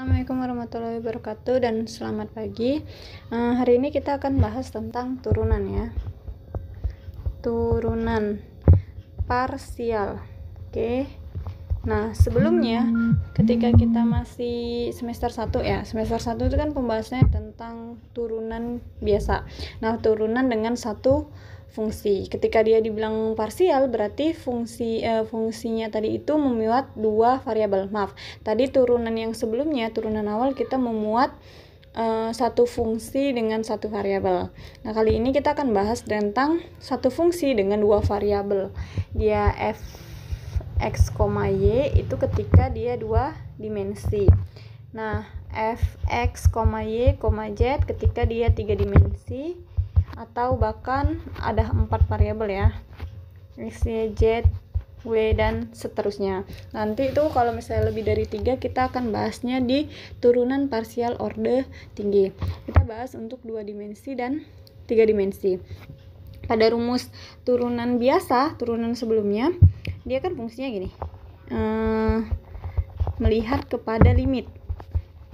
Assalamualaikum warahmatullahi wabarakatuh dan selamat pagi. Nah, hari ini kita akan bahas tentang turunan ya. Turunan parsial. Oke. Nah, sebelumnya ketika kita masih semester 1 ya, semester 1 itu kan pembahasannya tentang turunan biasa. Nah, turunan dengan satu fungsi. Ketika dia dibilang parsial berarti fungsi eh, fungsinya tadi itu memuat dua variabel. Maaf, tadi turunan yang sebelumnya turunan awal kita memuat eh, satu fungsi dengan satu variabel. Nah kali ini kita akan bahas tentang satu fungsi dengan dua variabel. Dia f x, y itu ketika dia dua dimensi. Nah, fx, y, z ketika dia tiga dimensi atau bahkan ada empat variabel ya x y z w dan seterusnya nanti itu kalau misalnya lebih dari tiga kita akan bahasnya di turunan parsial orde tinggi kita bahas untuk dua dimensi dan tiga dimensi pada rumus turunan biasa turunan sebelumnya dia kan fungsinya gini eh, melihat kepada limit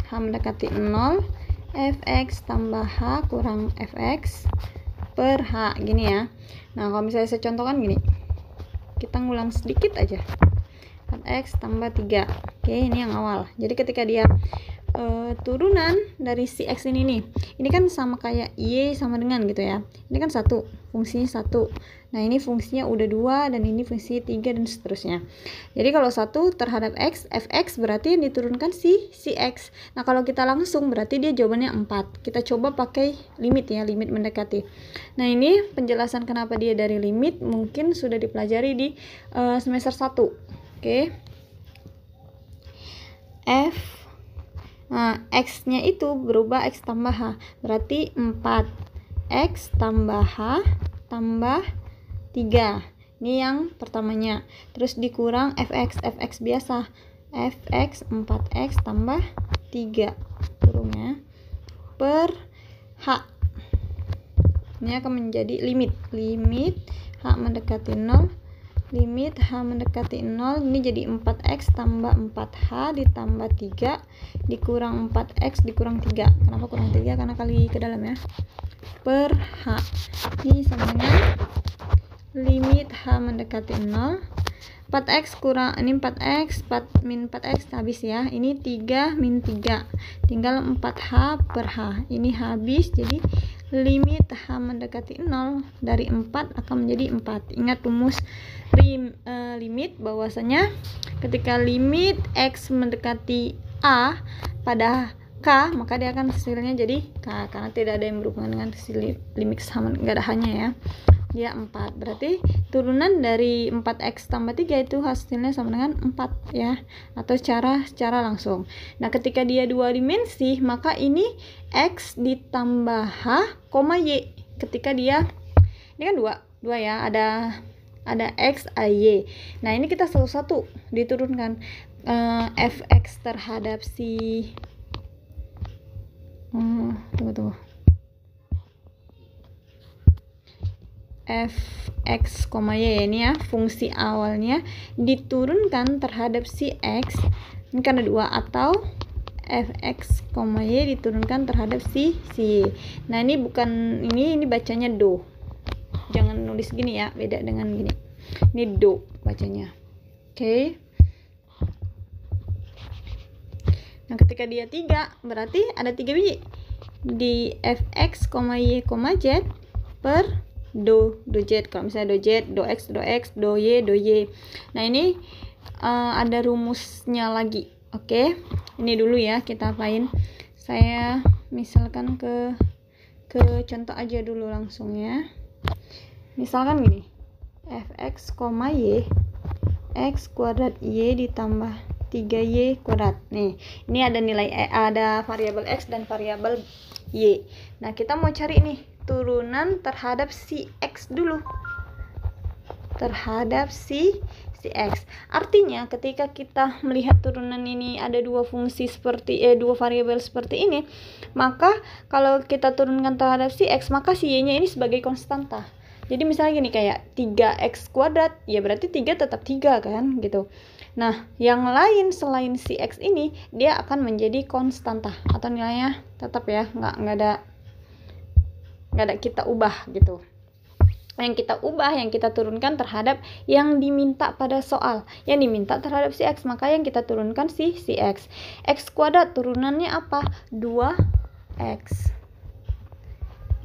h mendekati 0 fx tambah h kurang fx per H gini ya nah kalau misalnya saya contohkan gini kita ngulang sedikit aja 4x kan tambah 3 oke ini yang awal jadi ketika dia e, turunan dari si x ini nih ini kan sama kayak y sama dengan gitu ya ini kan satu fungsinya satu nah ini fungsinya udah dua dan ini fungsi tiga dan seterusnya jadi kalau satu terhadap x fx berarti yang diturunkan si si x nah kalau kita langsung berarti dia jawabannya 4 kita coba pakai limit ya limit mendekati nah ini penjelasan kenapa dia dari limit mungkin sudah dipelajari di uh, semester 1 oke okay. f Nah, x-nya itu berubah x tambah h, berarti 4. X tambah H tambah 3. Ini yang pertamanya. Terus dikurang fx, fx biasa. fx 4x tambah 3 kurungnya per h. Ini akan menjadi limit. Limit h mendekati 0 limit H mendekati 0 ini jadi 4X tambah 4H ditambah 3 dikurang 4X dikurang 3 kenapa kurang 3 karena kali ke dalam ya per H ini sama dengan limit H mendekati 0 4X kurang ini 4X 4 min 4X habis ya ini 3 min 3 tinggal 4H per H ini habis jadi limit H mendekati 0 dari 4 akan menjadi 4 ingat rumus rim, e, limit bahwasanya ketika limit X mendekati A pada K maka dia akan hasilnya jadi K karena tidak ada yang berhubungan dengan sisi limit sama enggak ada hanya ya dia 4 berarti turunan dari 4x tambah 3 itu hasilnya sama dengan 4 ya atau secara secara langsung nah ketika dia dua dimensi maka ini x ditambah h, koma y ketika dia ini kan dua dua ya ada ada x a y nah ini kita satu satu diturunkan uh, eh, fx terhadap si Mm-hmm. tunggu tunggu f x, y ya ini ya fungsi awalnya diturunkan terhadap si x ini karena dua atau fx, y diturunkan terhadap si si y. Nah, ini bukan ini ini bacanya do. Jangan nulis gini ya, beda dengan gini. Ini do bacanya. Oke. Okay. Nah, ketika dia 3, berarti ada 3 biji di fx, y, z per do, do z. Kalau misalnya do z, do x, do x, do y, do y. Nah, ini uh, ada rumusnya lagi. Oke. Okay? Ini dulu ya kita apain. Saya misalkan ke ke contoh aja dulu langsung ya. Misalkan gini. fx, y x kuadrat y ditambah 3y kuadrat. Nih, ini ada nilai e, ada variabel x dan variabel y. Nah, kita mau cari nih turunan terhadap si x dulu. Terhadap si si x. Artinya ketika kita melihat turunan ini ada dua fungsi seperti eh dua variabel seperti ini, maka kalau kita turunkan terhadap si x, maka si y-nya ini sebagai konstanta. Jadi misalnya gini kayak 3x kuadrat, ya berarti 3 tetap 3 kan gitu. Nah, yang lain selain si X ini, dia akan menjadi konstanta atau nilainya tetap ya, nggak nggak ada nggak ada kita ubah gitu. Yang kita ubah, yang kita turunkan terhadap yang diminta pada soal, yang diminta terhadap si X, maka yang kita turunkan si si X. X kuadrat turunannya apa? 2X.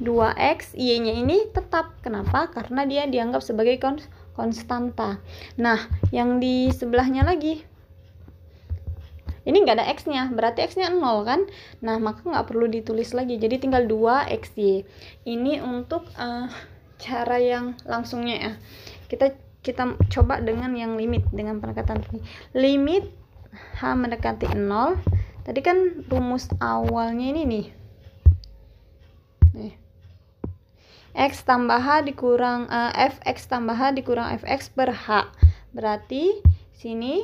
2x, y-nya ini tetap. Kenapa? Karena dia dianggap sebagai konstanta konstanta. Nah, yang di sebelahnya lagi ini nggak ada x-nya, berarti x-nya 0 kan? Nah, maka nggak perlu ditulis lagi. Jadi tinggal 2xy. Ini untuk uh, cara yang langsungnya ya. Kita kita coba dengan yang limit dengan pendekatan ini. Limit h mendekati 0. Tadi kan rumus awalnya ini nih. X tambah H dikurang uh, x tambah H dikurang Fx per H. Berarti sini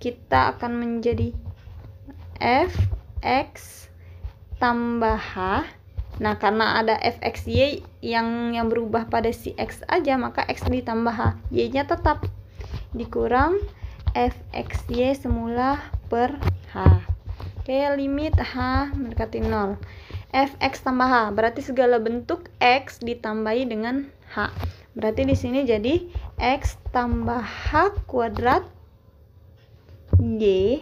kita akan menjadi Fx tambah H. Nah, karena ada f y yang yang berubah pada si x aja, maka x ditambah h, y-nya tetap dikurang f x y semula per h. Oke, limit h mendekati 0 fx tambah h berarti segala bentuk x ditambahi dengan h berarti di sini jadi x tambah h kuadrat y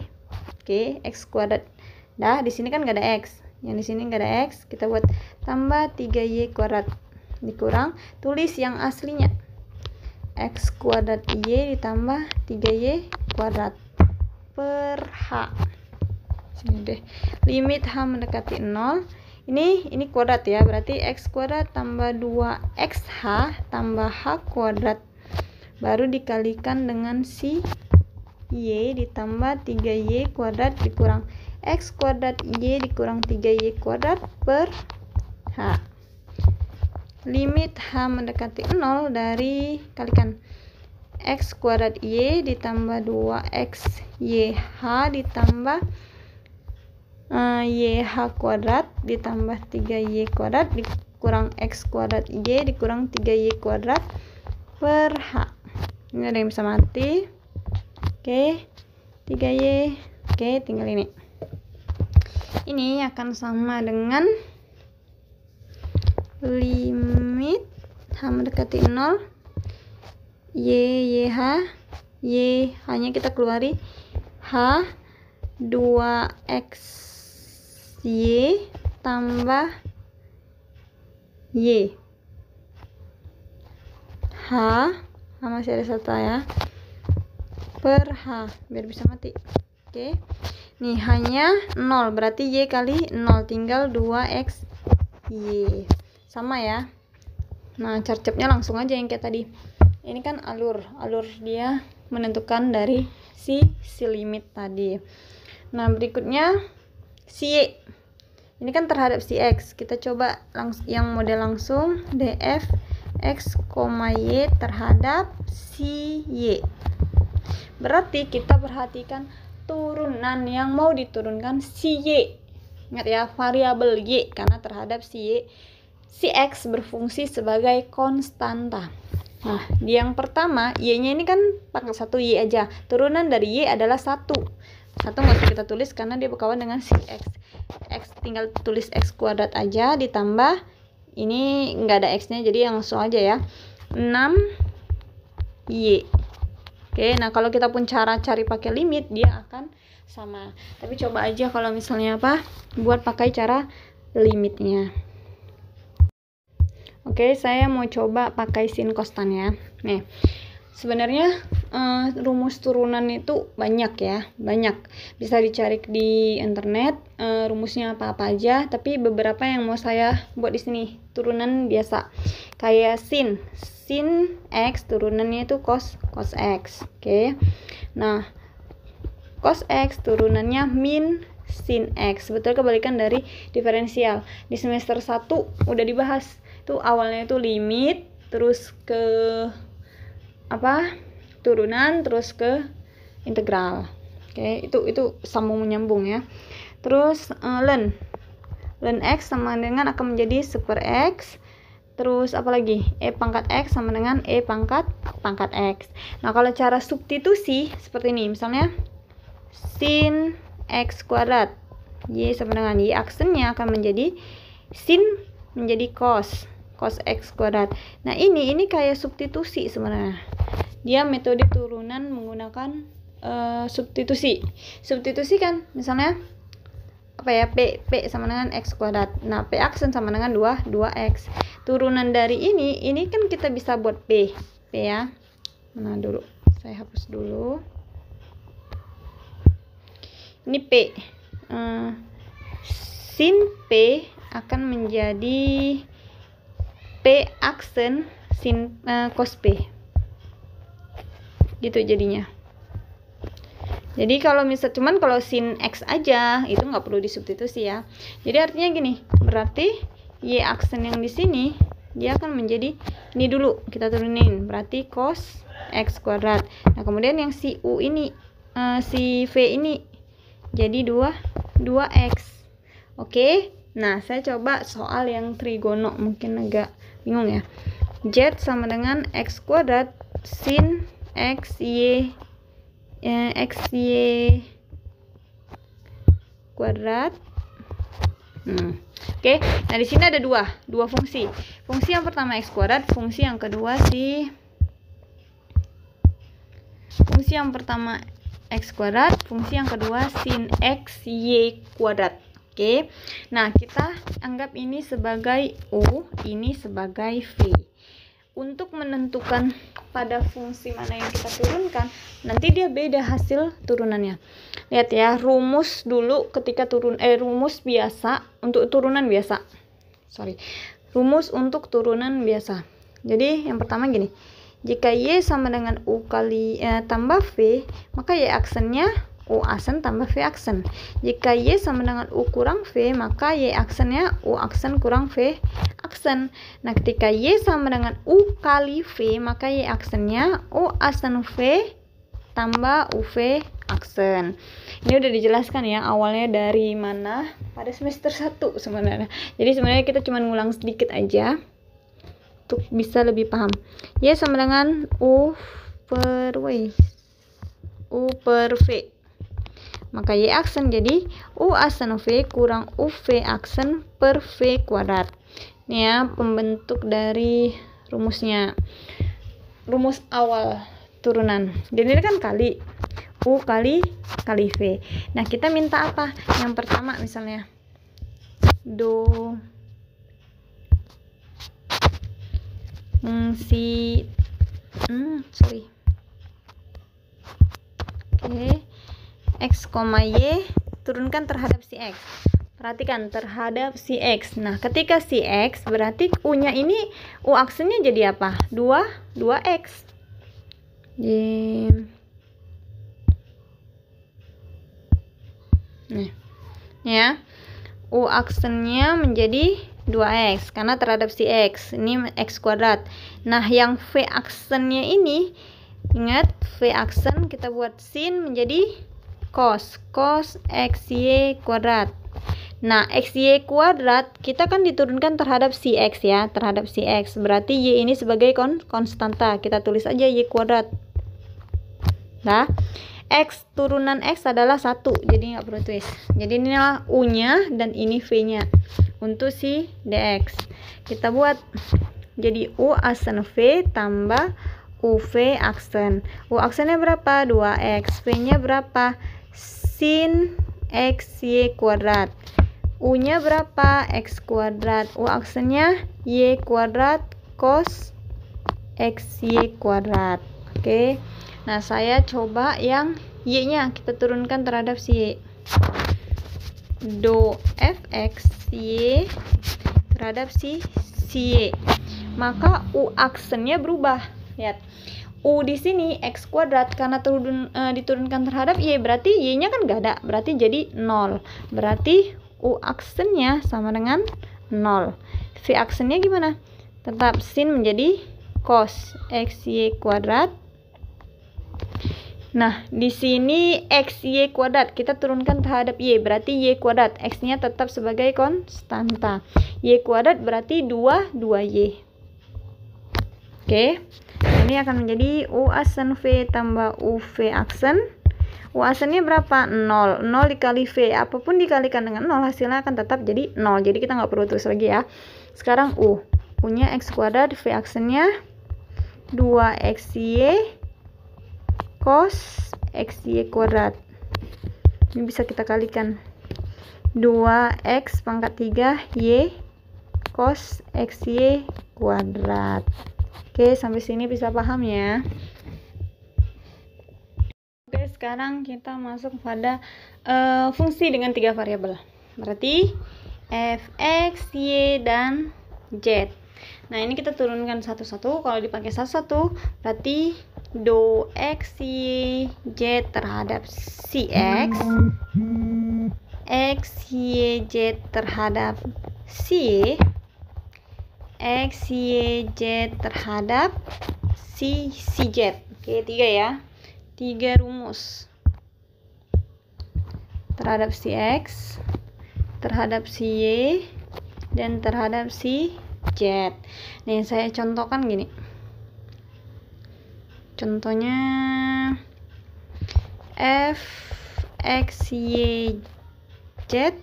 oke x kuadrat dah di sini kan gak ada x yang di sini gak ada x kita buat tambah 3y kuadrat dikurang tulis yang aslinya x kuadrat y ditambah 3y kuadrat per h sini deh limit h mendekati 0 ini ini kuadrat ya berarti x kuadrat tambah 2xh tambah h kuadrat baru dikalikan dengan si y ditambah 3y kuadrat dikurang x kuadrat y dikurang 3y kuadrat per h limit h mendekati 0 dari kalikan x kuadrat y ditambah 2xyh ditambah YH eh, kuadrat ditambah 3Y kuadrat dikurang X kuadrat Y dikurang 3Y kuadrat per H ini ada yang bisa mati oke okay. 3Y oke okay, tinggal ini ini akan sama dengan limit H mendekati 0 Y Y H nya kita keluari H 2X Y tambah Y H ah, masih ada satu ya per H biar bisa mati oke nih hanya 0 berarti Y kali 0 tinggal 2X Y sama ya nah cercepnya langsung aja yang kayak tadi ini kan alur alur dia menentukan dari si si limit tadi nah berikutnya si ini kan terhadap si X kita coba yang model langsung df X, Y terhadap si Y berarti kita perhatikan turunan yang mau diturunkan si Y ingat ya variabel Y karena terhadap si Y si X berfungsi sebagai konstanta Nah, di yang pertama, Y-nya ini kan pakai satu Y aja. Turunan dari Y adalah satu satu nggak usah kita tulis karena dia berkawan dengan si x x tinggal tulis x kuadrat aja ditambah ini nggak ada x nya jadi yang langsung aja ya 6 y oke nah kalau kita pun cara cari pakai limit dia akan sama tapi coba aja kalau misalnya apa buat pakai cara limitnya oke saya mau coba pakai sin kostan ya nih sebenarnya uh, rumus turunan itu banyak ya banyak bisa dicari di internet uh, rumusnya apa apa aja tapi beberapa yang mau saya buat di sini turunan biasa kayak sin sin x turunannya itu cos cos x oke okay. nah cos x turunannya min sin x betul kebalikan dari diferensial di semester 1 udah dibahas itu awalnya itu limit terus ke apa turunan terus ke integral oke okay, itu itu sambung menyambung ya terus uh, eh, ln ln x sama dengan akan menjadi super x terus apalagi e pangkat x sama dengan e pangkat pangkat x nah kalau cara substitusi seperti ini misalnya sin x kuadrat y sama dengan y aksennya akan menjadi sin menjadi cos cos x kuadrat nah ini ini kayak substitusi sebenarnya dia metode turunan menggunakan uh, substitusi substitusi kan misalnya apa ya P P sama dengan X kuadrat nah P aksen sama dengan 2 2X turunan dari ini ini kan kita bisa buat P P ya mana dulu saya hapus dulu ini P uh, sin P akan menjadi P aksen sin uh, cos P gitu jadinya jadi kalau misal cuman kalau sin x aja itu nggak perlu disubstitusi ya jadi artinya gini berarti y aksen yang di sini dia akan menjadi ini dulu kita turunin berarti cos x kuadrat nah kemudian yang si u ini uh, si v ini jadi 2 2x oke okay? nah saya coba soal yang trigono mungkin agak bingung ya z sama dengan x kuadrat sin x y eh, x y kuadrat hmm. oke okay. nah di sini ada dua dua fungsi fungsi yang pertama x kuadrat fungsi yang kedua si fungsi yang pertama x kuadrat fungsi yang kedua sin x y kuadrat Oke. Nah, kita anggap ini sebagai U, ini sebagai V. Untuk menentukan pada fungsi mana yang kita turunkan, nanti dia beda hasil turunannya. Lihat ya, rumus dulu ketika turun eh rumus biasa untuk turunan biasa. Sorry. Rumus untuk turunan biasa. Jadi, yang pertama gini. Jika Y sama dengan U kali eh, tambah V, maka Y aksennya U aksen tambah V aksen. Jika Y sama dengan U kurang V, maka Y aksennya U aksen kurang V aksen. Nah, ketika Y sama dengan U kali V, maka Y aksennya U aksen V tambah u UV aksen. Ini udah dijelaskan ya awalnya dari mana pada semester 1 sebenarnya. Jadi sebenarnya kita cuma ngulang sedikit aja untuk bisa lebih paham. Y sama dengan U per W. U per V maka Y aksen jadi U aksen V kurang u v aksen per V kuadrat. Ini ya pembentuk dari rumusnya. Rumus awal turunan. Jadi ini kan kali U kali kali V. Nah, kita minta apa? Yang pertama misalnya do fungsi hmm, sorry oke okay. X, Y turunkan terhadap si X perhatikan terhadap si X nah ketika si X berarti U nya ini U aksennya jadi apa? 2, 2X nih ya U aksennya menjadi 2x karena terhadap si x ini x kuadrat nah yang v aksennya ini ingat v aksen kita buat sin menjadi cos cos y kuadrat Nah, x y kuadrat kita kan diturunkan terhadap si x ya, terhadap si x. Berarti y ini sebagai kon konstanta. Kita tulis aja y kuadrat. Nah, x turunan x adalah satu, jadi nggak perlu tulis. Jadi inilah u-nya dan ini v-nya untuk si dx. Kita buat jadi u aksen v tambah uv aksen. U aksennya berapa? 2x. V-nya berapa? sin x y kuadrat U nya berapa? X kuadrat U aksennya Y kuadrat cos x y kuadrat oke okay. nah saya coba yang Y nya kita turunkan terhadap si Y do x y terhadap si si Y maka U aksennya berubah lihat U di sini X kuadrat karena turun, e, diturunkan terhadap Y berarti Y-nya kan gak ada berarti jadi 0 berarti U aksennya sama dengan 0 V aksennya gimana? tetap sin menjadi cos x y kuadrat Nah, di sini x y kuadrat kita turunkan terhadap Y, berarti Y kuadrat. X-nya tetap sebagai konstanta. Y kuadrat berarti 2, 2Y. Oke. Okay. Ini akan menjadi U asen V tambah U V aksen. U asennya berapa? 0. 0 dikali V. Apapun dikalikan dengan 0 hasilnya akan tetap jadi 0. Jadi kita nggak perlu tulis lagi ya. Sekarang U. punya X kuadrat, V aksennya 2XY cos XY kuadrat. Ini bisa kita kalikan. 2X pangkat 3 Y cos XY kuadrat. Oke, sampai sini bisa paham ya. Oke, sekarang kita masuk pada uh, fungsi dengan tiga variabel. Berarti f, x, y, dan z. Nah, ini kita turunkan satu-satu. Kalau dipakai satu-satu, berarti do x, y, z terhadap si x, x, y, z terhadap si X, Y, Z terhadap C, C, Z. Oke, tiga ya. Tiga rumus. Terhadap si X, terhadap si Y, dan terhadap si Z. Nih, saya contohkan gini. Contohnya F, X, Y, Z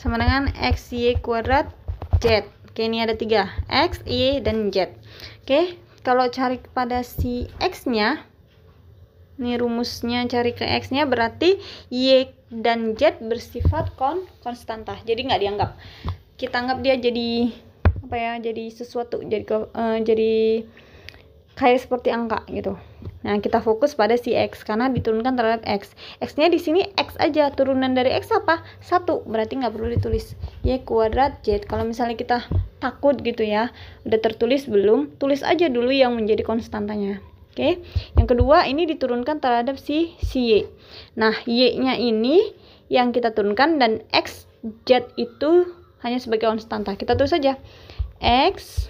sama dengan X, Y kuadrat Z. Oke, ini ada tiga. X, Y, dan Z. Oke, kalau cari kepada si X-nya, ini rumusnya cari ke X-nya berarti Y dan Z bersifat kon konstanta. Jadi nggak dianggap. Kita anggap dia jadi apa ya? Jadi sesuatu, jadi uh, jadi kayak seperti angka gitu. Nah, kita fokus pada si X karena diturunkan terhadap X. X-nya di sini X aja, turunan dari X apa? 1, berarti nggak perlu ditulis. Y kuadrat Z. Kalau misalnya kita takut gitu ya, udah tertulis belum? Tulis aja dulu yang menjadi konstantanya. Oke, yang kedua ini diturunkan terhadap si, si Y. Nah, Y-nya ini yang kita turunkan dan X, Z itu hanya sebagai konstanta. Kita tulis saja X,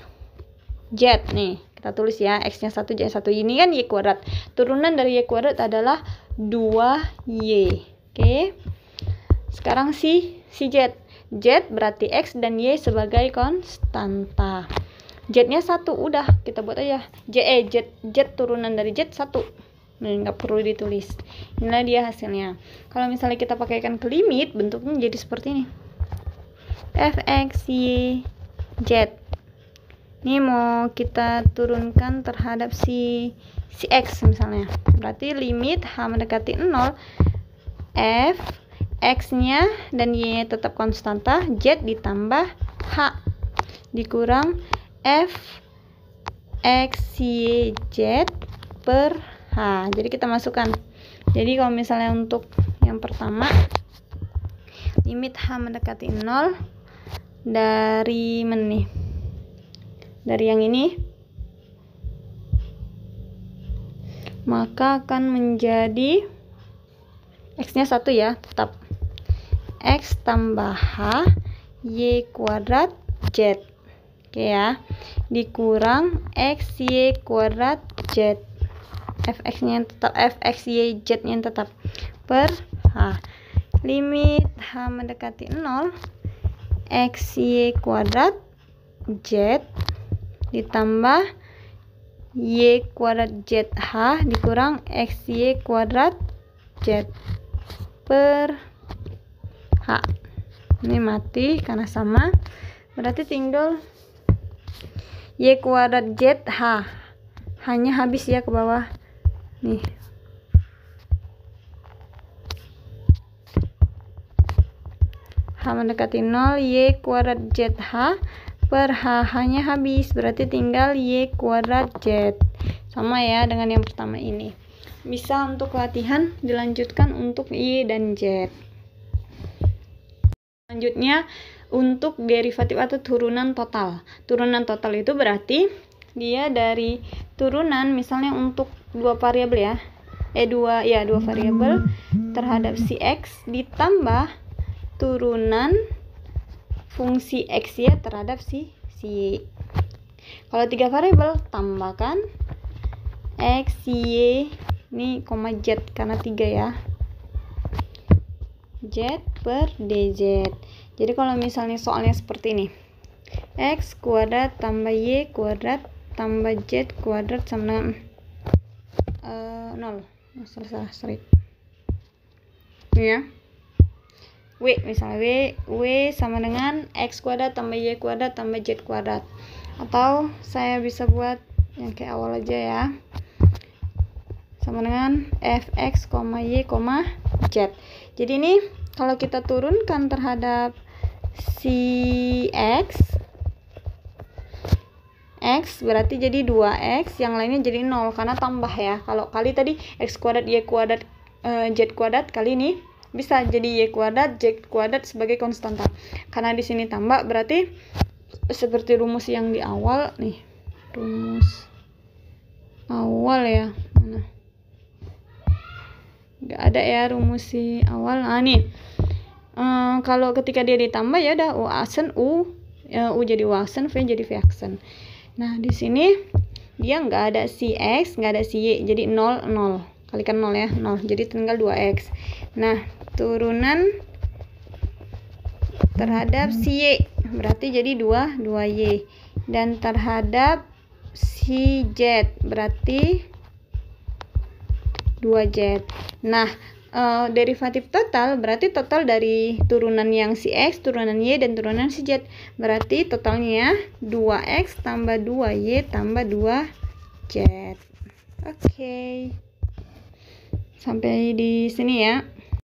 Z nih kita tulis ya x-nya 1 y 1 ini kan y kuadrat turunan dari y kuadrat adalah 2y oke okay. sekarang si si z z berarti x dan y sebagai konstanta z-nya 1 udah kita buat aja j e z z turunan dari z 1 nah, nggak perlu ditulis inilah dia hasilnya kalau misalnya kita pakaikan ke limit bentuknya jadi seperti ini fx y z ini mau kita turunkan terhadap si si X misalnya berarti limit H mendekati 0 F X nya dan Y nya tetap konstanta Z ditambah H dikurang F X Y Z per H jadi kita masukkan jadi kalau misalnya untuk yang pertama limit H mendekati 0 dari menih dari yang ini maka akan menjadi x nya satu ya tetap x tambah h y kuadrat z oke ya dikurang x y kuadrat z fx nya yang tetap fx y z nya yang tetap per h limit h mendekati 0 x y kuadrat z ditambah Y kuadrat h dikurang x y kuadrat Z per H ini mati karena sama berarti tinggal Y kuadrat h hanya habis ya ke bawah nih H mendekati 0 Y kuadrat h per h hanya habis berarti tinggal Y kuadrat Z sama ya dengan yang pertama ini bisa untuk latihan dilanjutkan untuk Y dan Z selanjutnya untuk derivatif atau turunan total turunan total itu berarti dia dari turunan misalnya untuk dua variabel ya eh dua ya dua variabel terhadap si X ditambah turunan fungsi x ya terhadap si si y. Kalau tiga variabel tambahkan x y ini koma z karena tiga ya. Z per dz. Jadi kalau misalnya soalnya seperti ini. X kuadrat tambah Y kuadrat tambah Z kuadrat sama dengan uh, 0. Salah, salah, sorry. Ini ya. W misalnya W, W sama dengan X kuadrat tambah Y kuadrat tambah Z kuadrat atau saya bisa buat yang kayak awal aja ya sama dengan fx, y, z jadi ini kalau kita turunkan terhadap si x X berarti jadi 2X yang lainnya jadi 0 karena tambah ya kalau kali tadi X kuadrat Y kuadrat eh, Z kuadrat kali ini bisa jadi y kuadrat z kuadrat sebagai konstanta karena di sini tambah berarti seperti rumus yang di awal nih rumus awal ya mana nggak ada ya rumus si awal nah nih ehm, kalau ketika dia ditambah ya udah u asen u e, u jadi asen v jadi v aksen nah di sini dia nggak ada si x nggak ada si y jadi 0 0 kalikan 0 ya 0 jadi tinggal 2x nah turunan terhadap si Y berarti jadi 2 2Y dan terhadap si Z berarti 2Z nah e, derivatif total berarti total dari turunan yang si X turunan Y dan turunan si Z berarti totalnya 2X tambah 2Y tambah 2Z oke okay. sampai di sini ya